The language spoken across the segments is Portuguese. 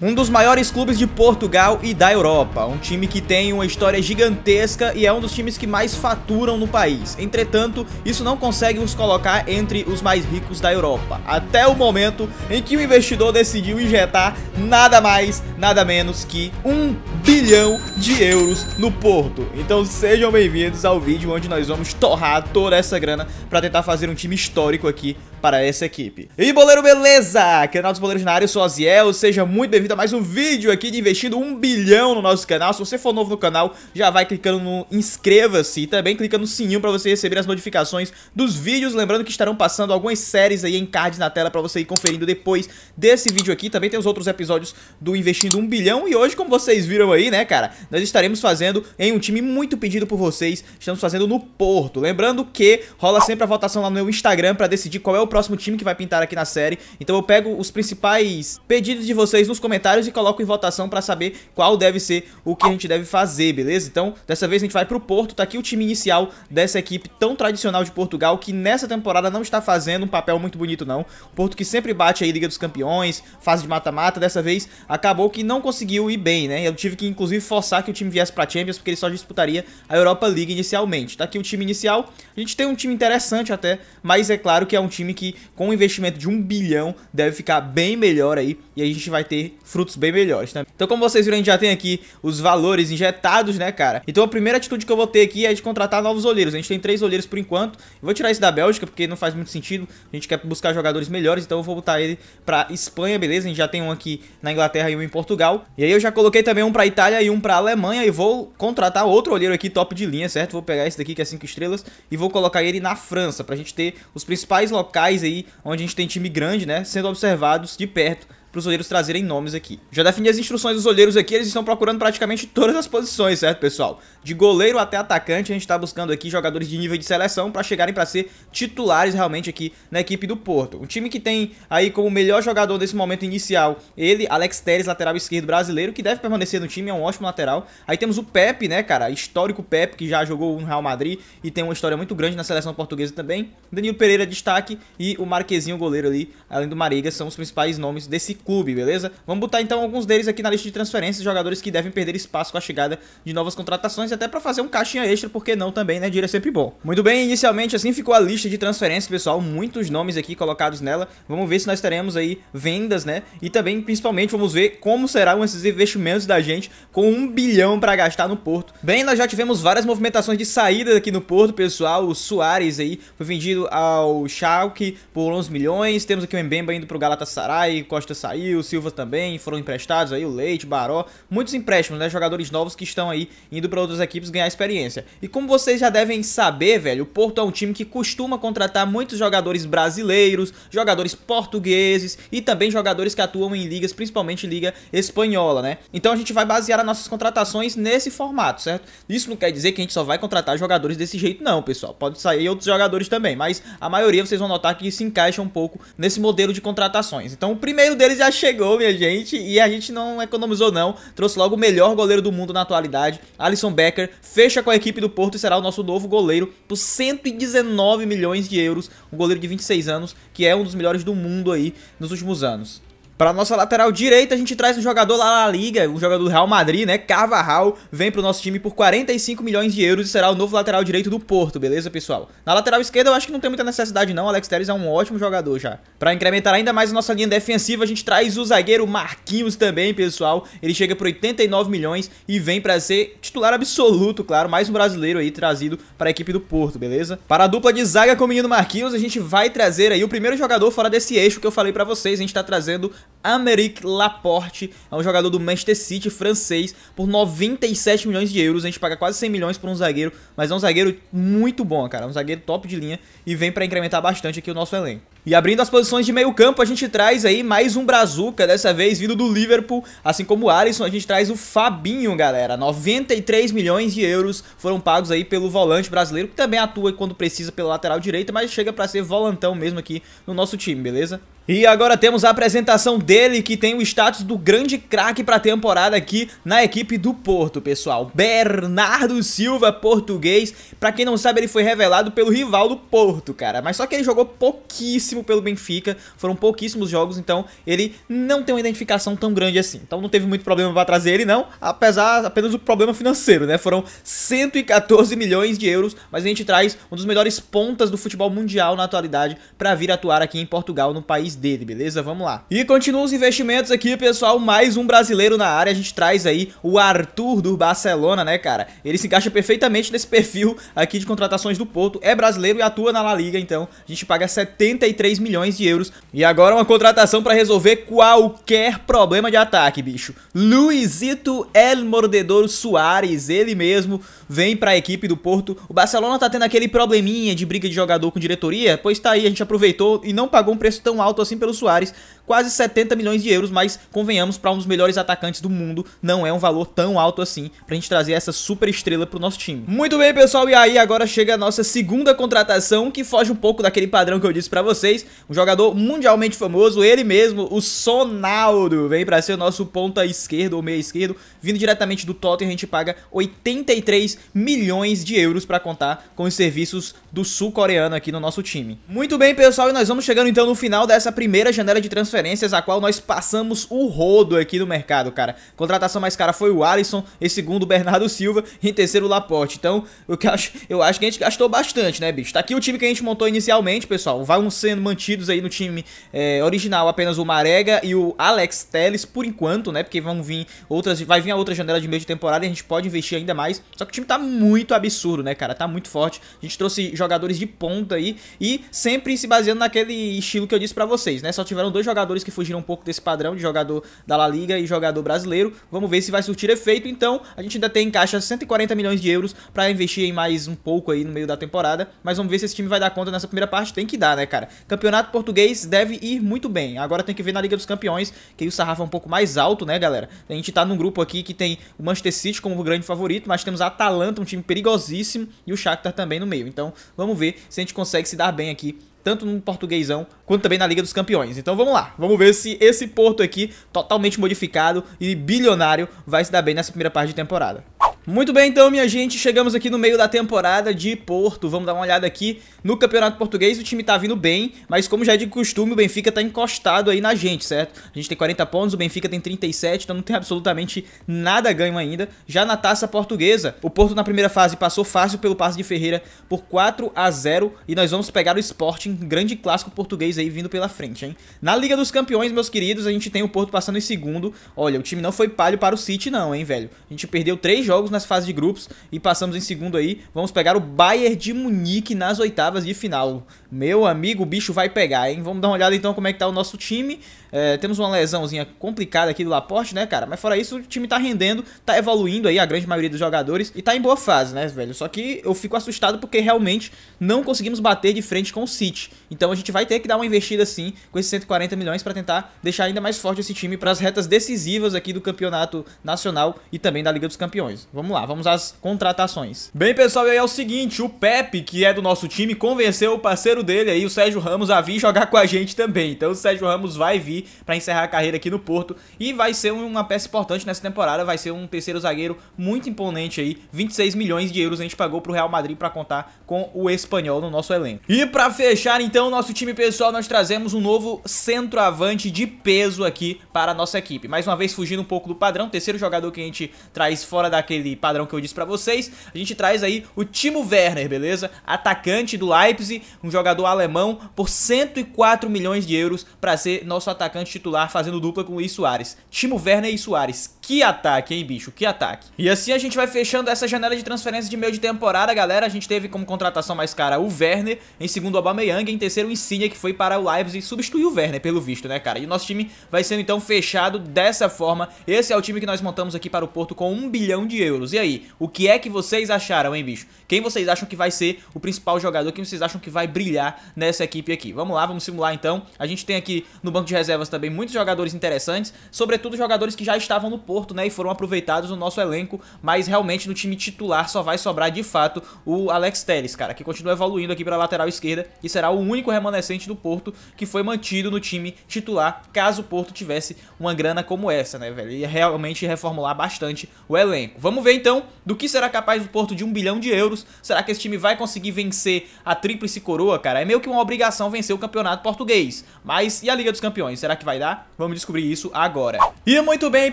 Um dos maiores clubes de Portugal e da Europa, um time que tem uma história gigantesca e é um dos times que mais faturam no país. Entretanto, isso não consegue os colocar entre os mais ricos da Europa, até o momento em que o investidor decidiu injetar nada mais, nada menos que um bilhão de euros no Porto. Então sejam bem-vindos ao vídeo onde nós vamos torrar toda essa grana para tentar fazer um time histórico aqui para essa equipe. E boleiro beleza! Canal é dos Boleiros na área, eu sou Aziel, seja muito bem-vindo bem-vindo a mais um vídeo aqui de investindo um bilhão no nosso canal. Se você for novo no canal, já vai clicando no inscreva-se e também clica no sininho para você receber as notificações dos vídeos. Lembrando que estarão passando algumas séries aí em cards na tela para você ir conferindo depois desse vídeo aqui. Também tem os outros episódios do Investindo um Bilhão e hoje, como vocês viram aí, né, cara, nós estaremos fazendo em um time muito pedido por vocês. Estamos fazendo no Porto. Lembrando que rola sempre a votação lá no meu Instagram para decidir qual é o próximo time que vai pintar aqui na série. Então eu pego os principais pedidos de vocês nos comentários comentários e coloco em votação para saber qual deve ser o que a gente deve fazer, beleza? Então, dessa vez a gente vai pro Porto, tá aqui o time inicial dessa equipe tão tradicional de Portugal, que nessa temporada não está fazendo um papel muito bonito não. O Porto que sempre bate aí Liga dos Campeões, fase de mata-mata, dessa vez acabou que não conseguiu ir bem, né? Eu tive que inclusive forçar que o time viesse pra Champions, porque ele só disputaria a Europa League inicialmente. Tá aqui o time inicial, a gente tem um time interessante até, mas é claro que é um time que com um investimento de um bilhão deve ficar bem melhor aí, e a gente vai ter frutos bem melhores, né? Então, como vocês viram, a gente já tem aqui os valores injetados, né, cara? Então, a primeira atitude que eu vou ter aqui é de contratar novos olheiros. A gente tem três olheiros por enquanto. Eu vou tirar esse da Bélgica, porque não faz muito sentido. A gente quer buscar jogadores melhores, então eu vou botar ele pra Espanha, beleza? A gente já tem um aqui na Inglaterra e um em Portugal. E aí eu já coloquei também um pra Itália e um pra Alemanha e vou contratar outro olheiro aqui top de linha, certo? Vou pegar esse daqui que é 5 estrelas e vou colocar ele na França, pra gente ter os principais locais aí onde a gente tem time grande, né, sendo observados de perto para os olheiros trazerem nomes aqui. Já defini as instruções dos olheiros aqui, eles estão procurando praticamente todas as posições, certo, pessoal? De goleiro até atacante, a gente está buscando aqui jogadores de nível de seleção para chegarem para ser titulares realmente aqui na equipe do Porto. Um time que tem aí como melhor jogador desse momento inicial, ele, Alex Teres, lateral esquerdo brasileiro, que deve permanecer no time, é um ótimo lateral. Aí temos o Pepe, né, cara, histórico Pepe, que já jogou no Real Madrid e tem uma história muito grande na seleção portuguesa também. Danilo Pereira, destaque, e o Marquezinho, goleiro ali, além do Mariga são os principais nomes desse clube, beleza? Vamos botar então alguns deles aqui na lista de transferências, jogadores que devem perder espaço com a chegada de novas contratações, até para fazer um caixinha extra, porque não também, né? Dinheiro é sempre bom. Muito bem, inicialmente assim ficou a lista de transferências, pessoal, muitos nomes aqui colocados nela. Vamos ver se nós teremos aí vendas, né? E também, principalmente, vamos ver como serão esses investimentos da gente com um bilhão para gastar no Porto. Bem, nós já tivemos várias movimentações de saída aqui no Porto, pessoal. O Soares aí foi vendido ao Schalke por 11 milhões. Temos aqui o Mbemba indo pro Galatasaray, Costa Sarai saiu, o Silva também, foram emprestados aí, o Leite, Baró, muitos empréstimos, né? Jogadores novos que estão aí indo para outras equipes ganhar experiência. E como vocês já devem saber, velho, o Porto é um time que costuma contratar muitos jogadores brasileiros, jogadores portugueses e também jogadores que atuam em ligas, principalmente liga espanhola, né? Então a gente vai basear as nossas contratações nesse formato, certo? Isso não quer dizer que a gente só vai contratar jogadores desse jeito não, pessoal. Pode sair outros jogadores também, mas a maioria vocês vão notar que se encaixa um pouco nesse modelo de contratações. Então o primeiro deles já chegou, minha gente, e a gente não economizou não. Trouxe logo o melhor goleiro do mundo na atualidade, Alisson Becker, fecha com a equipe do Porto e será o nosso novo goleiro por 119 milhões de euros, um goleiro de 26 anos, que é um dos melhores do mundo aí nos últimos anos. Para nossa lateral direita, a gente traz um jogador lá na Liga, um jogador do Real Madrid, né? Carvajal, vem pro nosso time por 45 milhões de euros e será o novo lateral direito do Porto, beleza, pessoal? Na lateral esquerda, eu acho que não tem muita necessidade não, Alex Telles é um ótimo jogador já. Para incrementar ainda mais a nossa linha defensiva, a gente traz o zagueiro Marquinhos também, pessoal. Ele chega por 89 milhões e vem para ser titular absoluto, claro, mais um brasileiro aí trazido para a equipe do Porto, beleza? Para a dupla de zaga com o menino Marquinhos, a gente vai trazer aí o primeiro jogador fora desse eixo que eu falei para vocês, a gente tá trazendo Améric Laporte, é um jogador do Manchester City francês, por 97 milhões de euros. A gente paga quase 100 milhões por um zagueiro, mas é um zagueiro muito bom, cara. É um zagueiro top de linha e vem para incrementar bastante aqui o nosso elenco. E abrindo as posições de meio campo, a gente traz aí mais um Brazuca, dessa vez vindo do Liverpool, assim como o Alisson, a gente traz o Fabinho, galera. 93 milhões de euros foram pagos aí pelo volante brasileiro, que também atua quando precisa pela lateral direita, mas chega para ser volantão mesmo aqui no nosso time, beleza? E agora temos a apresentação dele, que tem o status do grande craque para a temporada aqui na equipe do Porto, pessoal. Bernardo Silva, português. Para quem não sabe, ele foi revelado pelo rival do Porto, cara. Mas só que ele jogou pouquíssimo pelo Benfica, foram pouquíssimos jogos, então ele não tem uma identificação tão grande assim. Então não teve muito problema para trazer ele, não, apesar apenas do problema financeiro, né? Foram 114 milhões de euros, mas a gente traz um dos melhores pontas do futebol mundial na atualidade para vir atuar aqui em Portugal, no país dele, beleza? Vamos lá. E continuam os investimentos aqui, pessoal, mais um brasileiro na área, a gente traz aí o Arthur do Barcelona, né, cara? Ele se encaixa perfeitamente nesse perfil aqui de contratações do Porto, é brasileiro e atua na La Liga, então a gente paga 73 milhões de euros. E agora uma contratação para resolver qualquer problema de ataque, bicho. Luizito El Mordedor Soares, ele mesmo, vem para a equipe do Porto. O Barcelona tá tendo aquele probleminha de briga de jogador com diretoria, pois tá aí, a gente aproveitou e não pagou um preço tão alto assim assim pelo Soares, quase 70 milhões de euros, mas convenhamos, para um dos melhores atacantes do mundo, não é um valor tão alto assim pra gente trazer essa super estrela pro nosso time. Muito bem, pessoal, e aí agora chega a nossa segunda contratação, que foge um pouco daquele padrão que eu disse pra vocês, um jogador mundialmente famoso, ele mesmo, o Sonaldo, vem pra ser o nosso ponta esquerdo ou meia esquerdo, vindo diretamente do Tottenham, a gente paga 83 milhões de euros pra contar com os serviços do sul-coreano aqui no nosso time. Muito bem, pessoal, e nós vamos chegando então no final dessa essa primeira janela de transferências a qual nós passamos o rodo aqui no mercado, cara. Contratação mais cara foi o Alisson, em segundo o Bernardo Silva, em terceiro o Laporte. Então, eu acho, eu acho que a gente gastou bastante, né, bicho? Tá aqui o time que a gente montou inicialmente, pessoal. Vão sendo mantidos aí no time é, original apenas o Marega e o Alex Teles por enquanto, né? Porque vão vir outras, vai vir a outra janela de meio de temporada e a gente pode investir ainda mais. Só que o time tá muito absurdo, né, cara? Tá muito forte. A gente trouxe jogadores de ponta aí e sempre se baseando naquele estilo que eu disse para vocês vocês, né? Só tiveram dois jogadores que fugiram um pouco desse padrão de jogador da La Liga e jogador brasileiro. Vamos ver se vai surtir efeito. Então, a gente ainda tem em caixa 140 milhões de euros para investir em mais um pouco aí no meio da temporada. Mas vamos ver se esse time vai dar conta nessa primeira parte. Tem que dar, né, cara? Campeonato português deve ir muito bem. Agora tem que ver na Liga dos Campeões, que aí o sarrafo é um pouco mais alto, né, galera? A gente tá num grupo aqui que tem o Manchester City como grande favorito, mas temos a Atalanta, um time perigosíssimo, e o Shakhtar também no meio. Então, vamos ver se a gente consegue se dar bem aqui tanto no portuguesão quanto também na Liga dos Campeões. Então vamos lá, vamos ver se esse Porto aqui, totalmente modificado e bilionário, vai se dar bem nessa primeira parte de temporada. Muito bem, então, minha gente, chegamos aqui no meio da temporada de Porto. Vamos dar uma olhada aqui no Campeonato Português. O time tá vindo bem, mas como já é de costume, o Benfica tá encostado aí na gente, certo? A gente tem 40 pontos, o Benfica tem 37, então não tem absolutamente nada ganho ainda. Já na Taça Portuguesa, o Porto na primeira fase passou fácil pelo passe de Ferreira por 4 a 0 e nós vamos pegar o Sporting, grande clássico português aí vindo pela frente, hein? Na Liga dos Campeões, meus queridos, a gente tem o Porto passando em segundo. Olha, o time não foi palho para o City não, hein, velho? A gente perdeu 3 jogos na nas fases de grupos e passamos em segundo aí. Vamos pegar o Bayern de Munique nas oitavas de final. Meu amigo, o bicho vai pegar, hein? Vamos dar uma olhada então como é que tá o nosso time. É, temos uma lesãozinha complicada aqui do Laporte, né, cara? Mas fora isso, o time tá rendendo, tá evoluindo aí a grande maioria dos jogadores e tá em boa fase, né, velho? Só que eu fico assustado porque realmente não conseguimos bater de frente com o City. Então a gente vai ter que dar uma investida sim com esses 140 milhões para tentar deixar ainda mais forte esse time para as retas decisivas aqui do Campeonato Nacional e também da Liga dos Campeões. Vamos lá, vamos às contratações. Bem, pessoal, e aí é o seguinte, o Pepe, que é do nosso time, convenceu o parceiro parceiro dele aí, o Sérgio Ramos, a vir jogar com a gente também. Então o Sérgio Ramos vai vir para encerrar a carreira aqui no Porto e vai ser uma peça importante nessa temporada, vai ser um terceiro zagueiro muito imponente aí. 26 milhões de euros a gente pagou pro Real Madrid para contar com o espanhol no nosso elenco. E para fechar então o nosso time pessoal, nós trazemos um novo centroavante de peso aqui para a nossa equipe. Mais uma vez fugindo um pouco do padrão, terceiro jogador que a gente traz fora daquele padrão que eu disse para vocês. A gente traz aí o Timo Werner, beleza? Atacante do Leipzig, um jogador jogador alemão por 104 milhões de euros para ser nosso atacante titular, fazendo dupla com o Luiz Soares. Timo Werner e Soares. Que ataque, hein, bicho? Que ataque. E assim a gente vai fechando essa janela de transferência de meio de temporada, galera. A gente teve como contratação mais cara o Werner, em segundo o Aubameyang, em terceiro o Insigne, que foi para o Lives e substituiu o Werner, pelo visto, né, cara? E o nosso time vai sendo, então, fechado dessa forma. Esse é o time que nós montamos aqui para o Porto com 1 bilhão de euros. E aí, o que é que vocês acharam, hein, bicho? Quem vocês acham que vai ser o principal jogador? Quem vocês acham que vai brilhar? nessa equipe aqui. Vamos lá, vamos simular então. A gente tem aqui no banco de reservas também muitos jogadores interessantes, sobretudo jogadores que já estavam no Porto, né, e foram aproveitados no nosso elenco, mas realmente no time titular só vai sobrar de fato o Alex Telles, cara, que continua evoluindo aqui pra lateral esquerda e será o único remanescente do Porto que foi mantido no time titular, caso o Porto tivesse uma grana como essa, né, velho? E realmente reformular bastante o elenco. Vamos ver então do que será capaz o Porto de um bilhão de euros. Será que esse time vai conseguir vencer a tríplice coroa, cara? cara. É meio que uma obrigação vencer o campeonato português. Mas e a Liga dos Campeões? Será que vai dar? Vamos descobrir isso agora. E muito bem,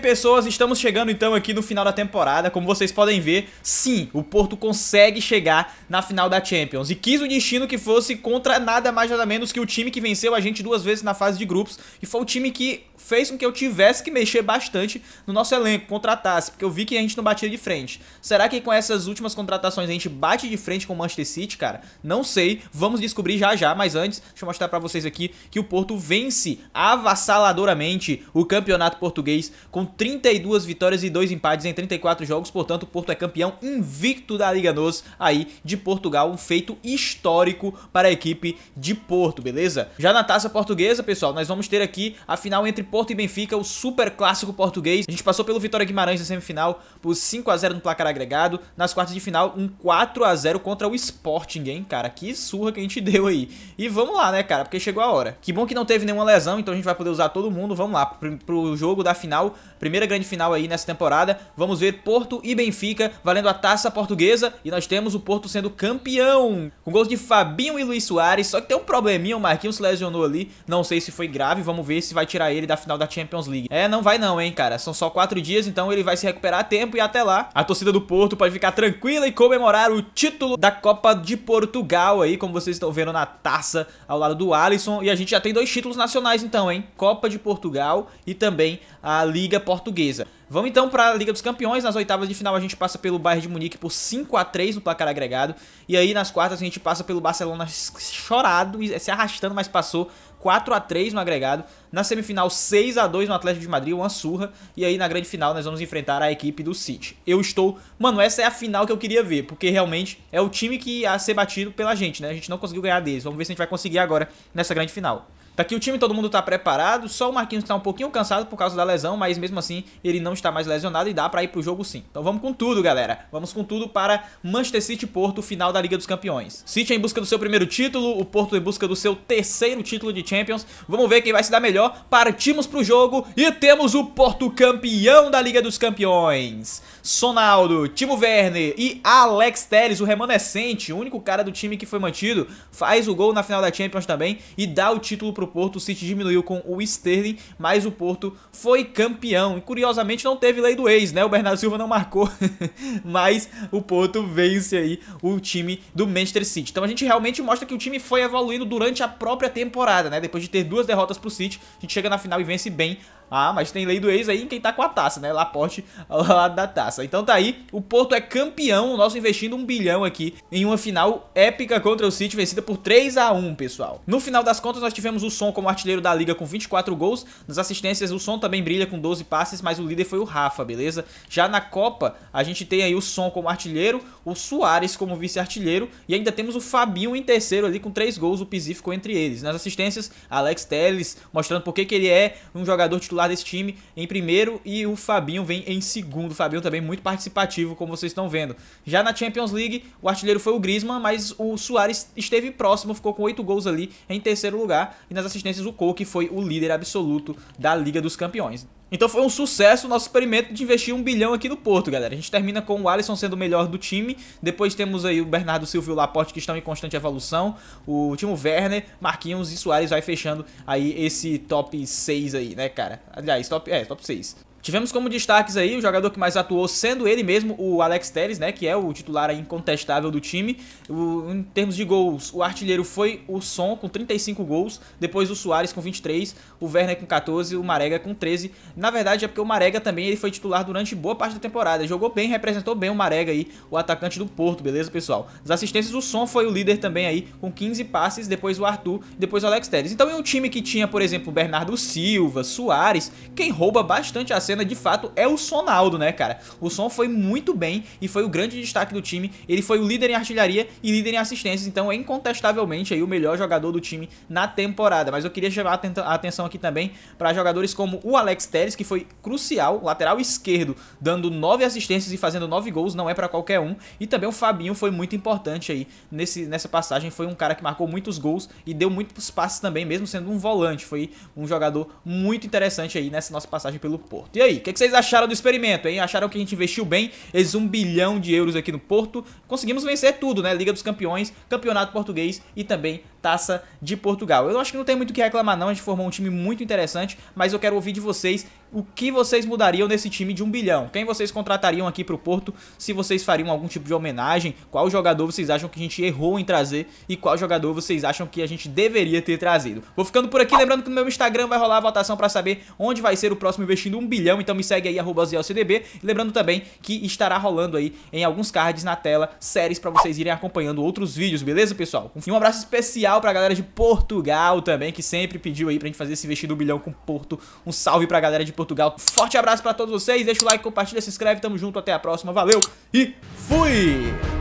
pessoas, estamos chegando então aqui no final da temporada. Como vocês podem ver, sim, o Porto consegue chegar na final da Champions. E quis o destino que fosse contra nada mais nada menos que o time que venceu a gente duas vezes na fase de grupos. E foi o time que fez com que eu tivesse que mexer bastante no nosso elenco, contratasse, porque eu vi que a gente não batia de frente. Será que com essas últimas contratações a gente bate de frente com o Manchester City, cara? Não sei, vamos descobrir já já, mas antes, deixa eu mostrar para vocês aqui que o Porto vence avassaladoramente o campeonato português com 32 vitórias e 2 empates em 34 jogos, portanto o Porto é campeão invicto da Liga Nos aí de Portugal, um feito histórico para a equipe de Porto, beleza? Já na taça portuguesa, pessoal, nós vamos ter aqui a final entre Porto e Benfica, o super clássico português. A gente passou pelo Vitória Guimarães na semifinal, por 5 a 0 no placar agregado. Nas quartas de final, um 4 a 0 contra o Sporting, hein, cara? Que surra que a gente deu aí. E vamos lá, né, cara? Porque chegou a hora. Que bom que não teve nenhuma lesão, então a gente vai poder usar todo mundo. Vamos lá, pro, pro jogo da final, primeira grande final aí nessa temporada. Vamos ver Porto e Benfica valendo a taça portuguesa. E nós temos o Porto sendo campeão, com gols de Fabinho e Luiz Soares. Só que tem um probleminha, o Marquinhos se lesionou ali. Não sei se foi grave, vamos ver se vai tirar ele da da final da Champions League. É, não vai não, hein, cara. São só quatro dias, então ele vai se recuperar a tempo e até lá a torcida do Porto pode ficar tranquila e comemorar o título da Copa de Portugal aí, como vocês estão vendo na taça ao lado do Alisson. E a gente já tem dois títulos nacionais então, hein? Copa de Portugal e também a Liga Portuguesa. Vamos então para a Liga dos Campeões. Nas oitavas de final a gente passa pelo Bayern de Munique por 5 a 3 no placar agregado. E aí nas quartas a gente passa pelo Barcelona chorado, se arrastando, mas passou 4 a 3 no agregado. Na semifinal, 6 a 2 no Atlético de Madrid, uma surra. E aí na grande final nós vamos enfrentar a equipe do City. Eu estou. Mano, essa é a final que eu queria ver, porque realmente é o time que a ser batido pela gente, né? A gente não conseguiu ganhar deles. Vamos ver se a gente vai conseguir agora nessa grande final. Tá aqui o time, todo mundo tá preparado, só o Marquinhos tá um pouquinho cansado por causa da lesão, mas mesmo assim ele não está mais lesionado e dá pra ir pro jogo sim. Então vamos com tudo, galera. Vamos com tudo para Manchester City Porto, final da Liga dos Campeões. City em busca do seu primeiro título, o Porto em busca do seu terceiro título de Champions. Vamos ver quem vai se dar melhor. Partimos pro jogo e temos o Porto campeão da Liga dos Campeões. Sonaldo, Timo Werner e Alex Telles, o remanescente, o único cara do time que foi mantido, faz o gol na final da Champions também e dá o título pro Porto. O City diminuiu com o Sterling, mas o Porto foi campeão. E curiosamente não teve lei do ex, né? O Bernardo Silva não marcou, mas o Porto vence aí o time do Manchester City. Então a gente realmente mostra que o time foi evoluindo durante a própria temporada, né? Depois de ter duas derrotas pro City, a gente chega na final e vence bem ah, mas tem lei do ex aí em quem tá com a taça, né? Laporte ao lado da taça. Então tá aí, o Porto é campeão, o nosso investindo um bilhão aqui em uma final épica contra o City, vencida por 3 a 1 pessoal. No final das contas, nós tivemos o Son como artilheiro da liga com 24 gols. Nas assistências, o Son também brilha com 12 passes, mas o líder foi o Rafa, beleza? Já na Copa, a gente tem aí o Son como artilheiro, o Soares como vice-artilheiro e ainda temos o Fabinho em terceiro ali com 3 gols, o Pizzi ficou entre eles. Nas assistências, Alex Telles mostrando porque que ele é um jogador titular titular desse time em primeiro e o Fabinho vem em segundo. O Fabinho também muito participativo, como vocês estão vendo. Já na Champions League, o artilheiro foi o Griezmann, mas o Soares esteve próximo, ficou com 8 gols ali em terceiro lugar. E nas assistências, o Koke que foi o líder absoluto da Liga dos Campeões. Então foi um sucesso o nosso experimento de investir um bilhão aqui no Porto, galera. A gente termina com o Alisson sendo o melhor do time. Depois temos aí o Bernardo Silva e o Laporte que estão em constante evolução. O Timo Werner, Marquinhos e Soares vai fechando aí esse top 6 aí, né, cara? Aliás, top, é, top 6. Tivemos como destaques aí o jogador que mais atuou sendo ele mesmo, o Alex Telles, né, que é o titular incontestável do time. O, em termos de gols, o artilheiro foi o Son com 35 gols, depois o Soares com 23, o Werner com 14, o Marega com 13. Na verdade é porque o Marega também ele foi titular durante boa parte da temporada. Jogou bem, representou bem o Marega aí, o atacante do Porto, beleza, pessoal? As assistências o Son foi o líder também aí com 15 passes, depois o Arthur, depois o Alex Telles. Então, em um time que tinha, por exemplo, Bernardo Silva, Soares, quem rouba bastante a cena cena de fato é o Sonaldo, né, cara? O Son foi muito bem e foi o grande destaque do time. Ele foi o líder em artilharia e líder em assistências, então é incontestavelmente aí o melhor jogador do time na temporada. Mas eu queria chamar a atenção aqui também para jogadores como o Alex Teres, que foi crucial, lateral esquerdo, dando nove assistências e fazendo nove gols, não é para qualquer um. E também o Fabinho foi muito importante aí nesse, nessa passagem, foi um cara que marcou muitos gols e deu muitos passes também, mesmo sendo um volante. Foi um jogador muito interessante aí nessa nossa passagem pelo Porto. E aí, aí, o que, é que, vocês acharam do experimento, hein? Acharam que a gente investiu bem esses 1 bilhão de euros aqui no Porto? Conseguimos vencer tudo, né? Liga dos Campeões, Campeonato Português e também Taça de Portugal. Eu acho que não tem muito o que reclamar não, a gente formou um time muito interessante, mas eu quero ouvir de vocês o que vocês mudariam nesse time de um bilhão. Quem vocês contratariam aqui pro Porto, se vocês fariam algum tipo de homenagem, qual jogador vocês acham que a gente errou em trazer e qual jogador vocês acham que a gente deveria ter trazido. Vou ficando por aqui, ah. lembrando que no meu Instagram vai rolar a votação para saber onde vai ser o próximo investindo um bilhão, então me segue aí, arroba ZLCDB. Lembrando também que estará rolando aí em alguns cards na tela séries para vocês irem acompanhando outros vídeos, beleza, pessoal? Enfim, um abraço especial legal pra galera de Portugal também, que sempre pediu aí pra gente fazer esse vestido do bilhão com Porto. Um salve pra galera de Portugal. Forte abraço pra todos vocês, deixa o like, compartilha, se inscreve, tamo junto, até a próxima, valeu e fui!